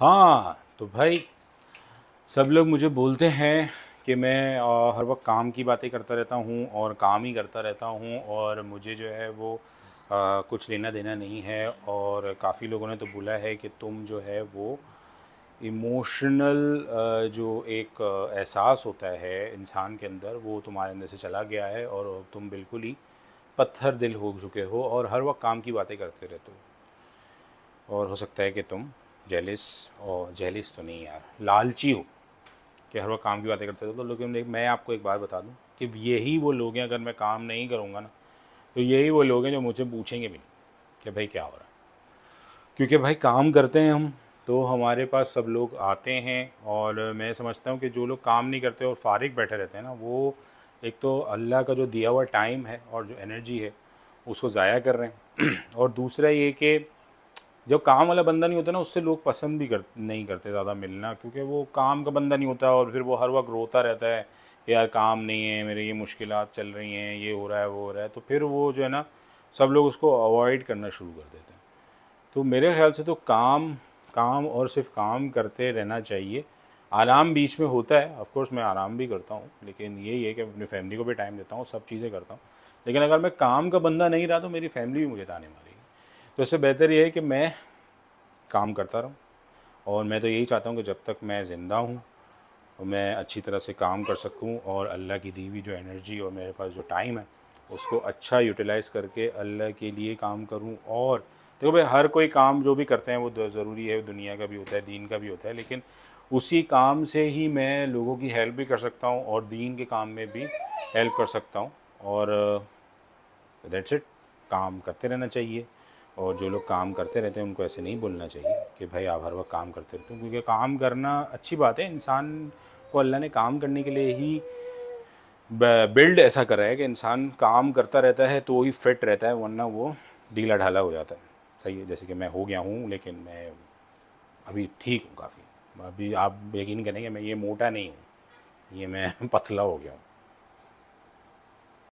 हाँ तो भाई सब लोग मुझे बोलते हैं कि मैं हर वक्त काम की बातें करता रहता हूँ और काम ही करता रहता हूँ और मुझे जो है वो आ, कुछ लेना देना नहीं है और काफ़ी लोगों ने तो बोला है कि तुम जो है वो इमोशनल जो एक एहसास होता है इंसान के अंदर वो तुम्हारे अंदर से चला गया है और तुम बिल्कुल ही पत्थर दिल हो चुके हो और हर वक्त काम की बातें करते रहते हो और हो सकता है कि तुम जेलिस और जेलिस तो नहीं यार लालची हो कि हर वक्त काम की बातें करते थे तो लेकिन मैं आपको एक बात बता दूँ कि यही वो लोग हैं अगर मैं काम नहीं करूँगा ना तो यही वो लोग हैं जो मुझे पूछेंगे भी नहीं कि भाई क्या हो रहा है क्योंकि भाई काम करते हैं हम तो हमारे पास सब लोग आते हैं और मैं समझता हूँ कि जो लोग काम नहीं करते और फारिग बैठे रहते हैं ना वो एक तो अल्लाह का जो दिया हुआ टाइम है और जो एनर्जी है उसको ज़ाया कर रहे हैं और दूसरा ये कि जब काम वाला बंदा नहीं होता ना उससे लोग पसंद भी कर नहीं करते ज़्यादा मिलना क्योंकि वो काम का बंदा नहीं होता और फिर वो हर वक्त रोता रहता है यार काम नहीं है मेरे ये मुश्किल चल रही हैं ये हो रहा है वो हो रहा है तो फिर वो जो है ना सब लोग उसको अवॉइड करना शुरू कर देते हैं तो मेरे ख्याल से तो काम काम और सिर्फ काम करते रहना चाहिए आराम बीच में होता है ऑफ़ मैं आराम भी करता हूँ लेकिन यही है कि अपनी फैमिली को भी टाइम देता हूँ सब चीज़ें करता हूँ लेकिन अगर मैं काम का बंदा नहीं रहा तो मेरी फैमिली भी मुझे ताने मारी तो इससे बेहतर ये है कि मैं काम करता रहूँ और मैं तो यही चाहता हूँ कि जब तक मैं ज़िंदा हूँ मैं अच्छी तरह से काम कर सकूँ और अल्लाह की दी हुई जो एनर्जी और मेरे पास जो टाइम है उसको अच्छा यूटिलाइज़ करके अल्लाह के लिए काम करूँ और देखो भाई हर कोई काम जो भी करते हैं वो ज़रूरी है दुनिया का भी होता है दीन का भी होता है लेकिन उसी काम से ही मैं लोगों की हेल्प भी कर सकता हूँ और दीन के काम में भी हेल्प कर सकता हूँ और दैट्स uh, इट काम करते रहना चाहिए और जो लोग काम करते रहते हैं उनको ऐसे नहीं बोलना चाहिए कि भाई आप हर वक्त काम करते रहते हो क्योंकि काम करना अच्छी बात है इंसान को अल्लाह ने काम करने के लिए ही बिल्ड ऐसा करा है कि इंसान काम करता रहता है तो ही फिट रहता है वरना वो ढीला ढाला हो जाता है सही है जैसे कि मैं हो गया हूँ लेकिन मैं अभी ठीक हूँ काफ़ी अभी आप यकीन करेंगे मैं ये मोटा नहीं हूँ ये मैं पतला हो गया हूँ